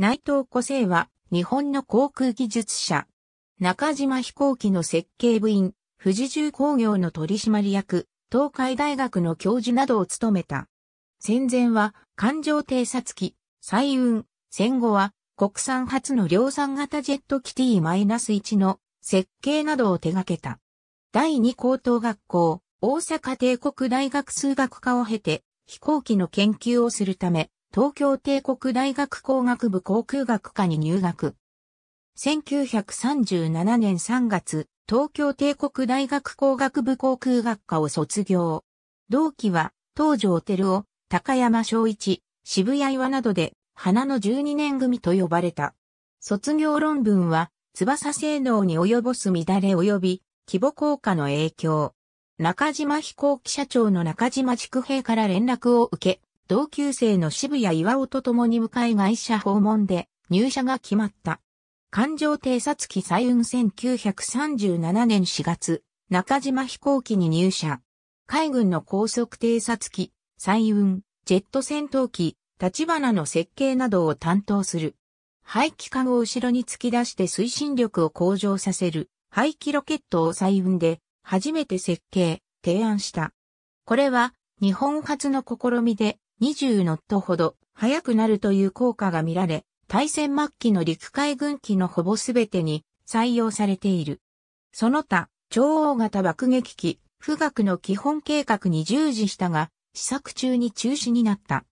内藤古生は、日本の航空技術者。中島飛行機の設計部員、富士重工業の取締役、東海大学の教授などを務めた。戦前は、環状偵察機、彩雲、戦後は、国産初の量産型ジェット機 T-1 の設計などを手掛けた。第二高等学校、大阪帝国大学数学科を経て、飛行機の研究をするため、東京帝国大学工学部航空学科に入学。1937年3月、東京帝国大学工学部航空学科を卒業。同期は、東条照夫、高山昭一、渋谷岩などで、花の12年組と呼ばれた。卒業論文は、翼性能に及ぼす乱れ及び、規模効果の影響。中島飛行機社長の中島畜平から連絡を受け、同級生の渋谷岩尾と共に迎え外社訪問で入社が決まった。環状偵察機採運1937年4月、中島飛行機に入社。海軍の高速偵察機、採運、ジェット戦闘機、立花の設計などを担当する。排気管を後ろに突き出して推進力を向上させる排気ロケットを採運で初めて設計、提案した。これは日本初の試みで20ノットほど速くなるという効果が見られ、対戦末期の陸海軍機のほぼすべてに採用されている。その他、超大型爆撃機、富岳の基本計画に従事したが、試作中に中止になった。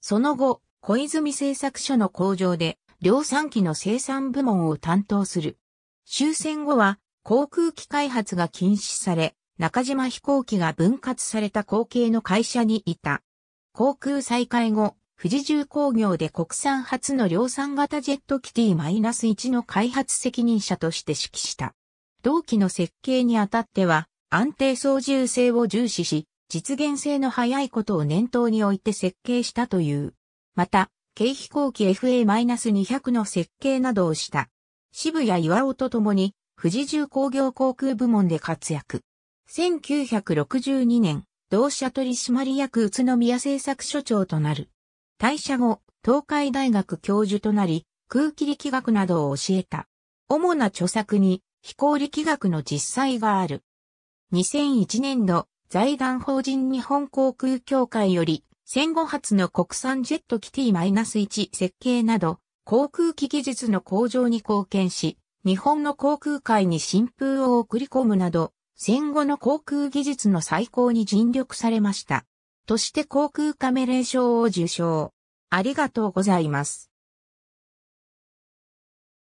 その後、小泉製作所の工場で、量産機の生産部門を担当する。終戦後は、航空機開発が禁止され、中島飛行機が分割された後継の会社にいた。航空再開後、富士重工業で国産初の量産型ジェット機ス1の開発責任者として指揮した。同期の設計にあたっては、安定操縦性を重視し、実現性の早いことを念頭に置いて設計したという。また、軽飛行機 FA-200 の設計などをした。渋谷岩尾と共に、富士重工業航空部門で活躍。1962年、同社取締役宇都宮製作所長となる。退社後、東海大学教授となり、空気力学などを教えた。主な著作に飛行力学の実際がある。2001年度、財団法人日本航空協会より、戦後初の国産ジェット機 T-1 設計など、航空機技術の向上に貢献し、日本の航空界に新風を送り込むなど、戦後の航空技術の再興に尽力されました。として航空カメレー賞を受賞。ありがとうございます。